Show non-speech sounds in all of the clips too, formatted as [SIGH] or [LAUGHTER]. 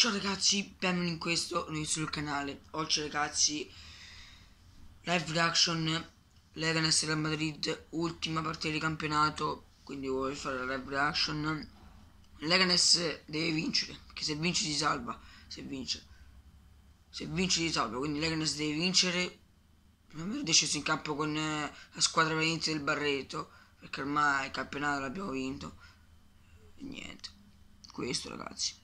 Ciao ragazzi, benvenuti in questo nuovo sul canale. Oggi ragazzi, live reaction Leganes Real Madrid, ultima partita di campionato, quindi voglio fare la live reaction. Leganes deve vincere, perché se vince si salva, se vince. Se vince si salva, quindi Leganes deve vincere. Non è sceso in campo con eh, la squadra venenza del Barreto, perché ormai il campionato l'abbiamo vinto. E Niente, questo ragazzi.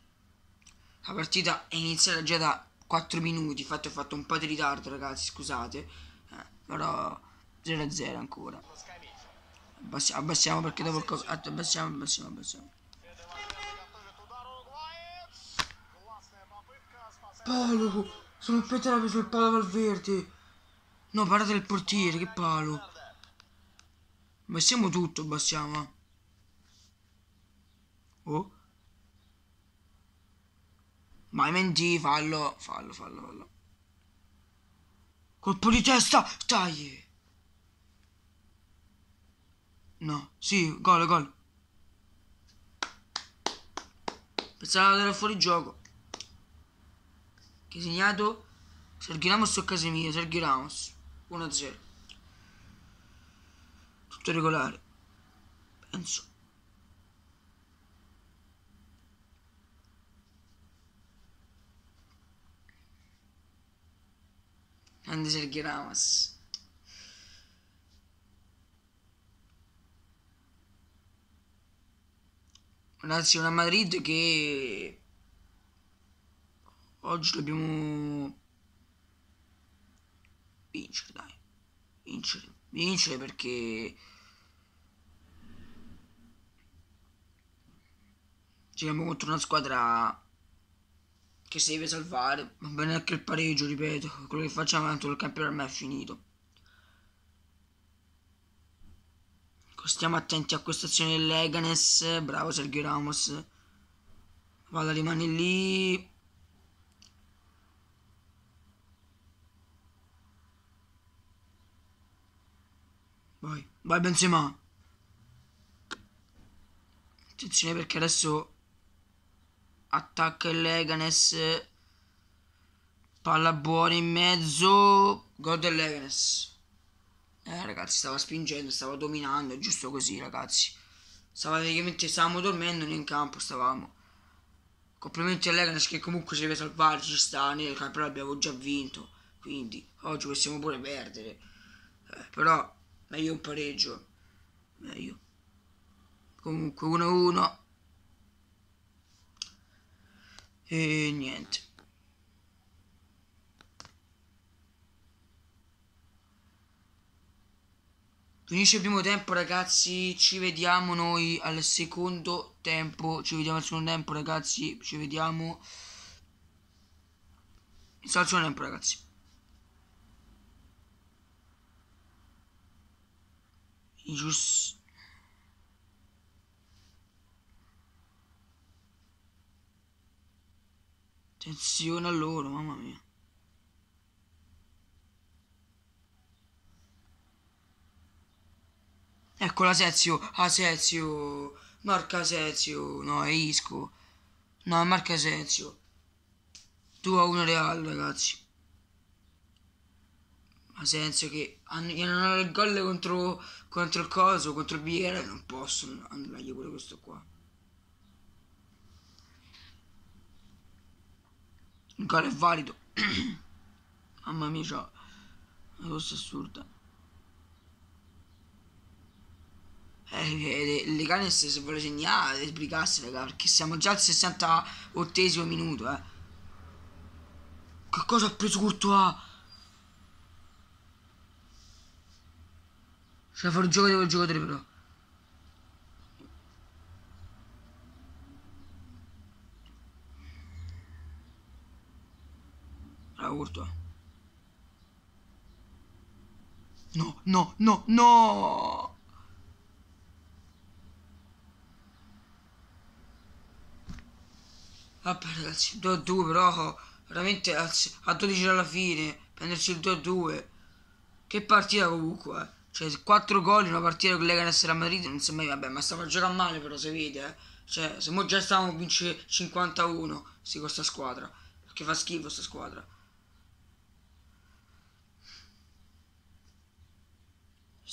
La partita è iniziata già da 4 minuti, infatti ho fatto un po' di ritardo ragazzi, scusate. Eh, però 0-0 ancora. Abbassi abbassiamo perché dopo il coso... Abbassiamo, abbassiamo, abbassiamo. Paolo! Sono impetrato sul palo Valverde! No, parate del portiere, che palo! Abbassiamo tutto, abbassiamo. Oh! Ma MNG, fallo, fallo, fallo, fallo. Colpo di testa, tagli. No, sì, gol, gol. Pensavo era fuori gioco. Che segnato Sergio Ramos o Casemiro? Sergio Ramos 1-0 tutto regolare penso Endişeli giremez. una Madrid che oggi dobbiamo vincere, dai. Vincere, vincere perché giochiamo contro una squadra che si deve salvare. Va bene anche il pareggio, ripeto. Quello che facciamo tanto il campionato ormai è finito. Ecco, stiamo attenti a questa azione Leganes. Bravo Sergio Ramos. Palla rimane lì. Vai, vai Benzema. Attenzione perché adesso attacca il Leganes palla buona in mezzo gol del Leganes eh ragazzi stava spingendo stava dominando giusto così ragazzi stava praticamente stavamo dormendo in campo stavamo complimenti Leganes che comunque si deve salvare ci sta nel campo abbiamo già vinto quindi oggi possiamo pure perdere eh, però meglio un pareggio meglio comunque 1-1 e niente Finisce il primo tempo ragazzi, ci vediamo noi al secondo tempo, ci vediamo al secondo tempo ragazzi, ci vediamo al secondo tempo ragazzi. Just... Attenzione a loro, mamma mia. Ecco la Sezio, Asezio, Marca Sezio, no è Isco, no Marca Sezio. 2 a 1 Real ragazzi. Ma senso che hanno, hanno il gol contro, contro il coso, contro il Biera, non possono annullare pure questo qua. Ancora è valido. [CLEARS THROAT] Mamma mia, c'ho una cosa assurda. Eh, le, le se vuole segnare, le sbrigasse, raga, perché siamo già al 68 minuto, eh. Che cosa ha preso Courtois? Cioè, fare un gioco devo giocatore però. Era urto. No, no, no, no! Vabbè ragazzi, 2 a 2 però veramente a 12 alla fine prenderci il 2 a 2 che partita comunque eh. cioè 4 gol in una partita con Leganes e Madrid non so mai vabbè ma stava giocando male però se vede eh. cioè se mo già stavamo a vincere 51 sì, con questa squadra perché fa schifo questa squadra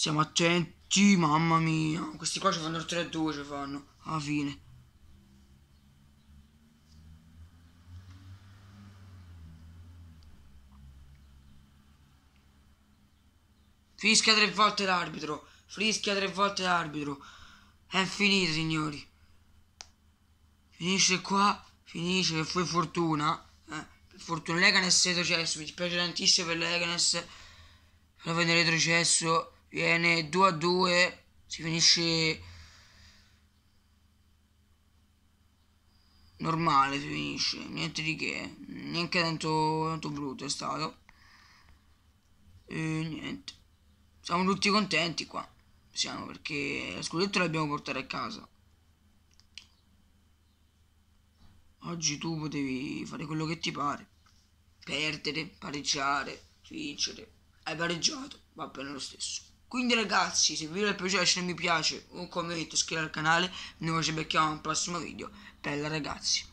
Siamo attenti, mamma mia. Questi qua ci fanno il 3-2, ci fanno. Alla fine. Fischia tre volte l'arbitro. Fischia tre volte l'arbitro. È finito, signori. Finisce qua. Finisce che fu fortuna. Eh, fortuna l'Eganes è retrocesso. Mi dispiace tantissimo per l'Eganes. Però vedere retrocesso viene 2 a 2 si finisce normale si finisce niente di che neanche tanto, tanto brutto è stato e niente siamo tutti contenti qua siamo perché la scudetto l'abbiamo portata a casa oggi tu potevi fare quello che ti pare perdere pareggiare vincere hai pareggiato va bene lo stesso quindi ragazzi se il video vi è piaciuto se non mi piace un commento iscrivetevi al canale noi ci becchiamo al prossimo video bella ragazzi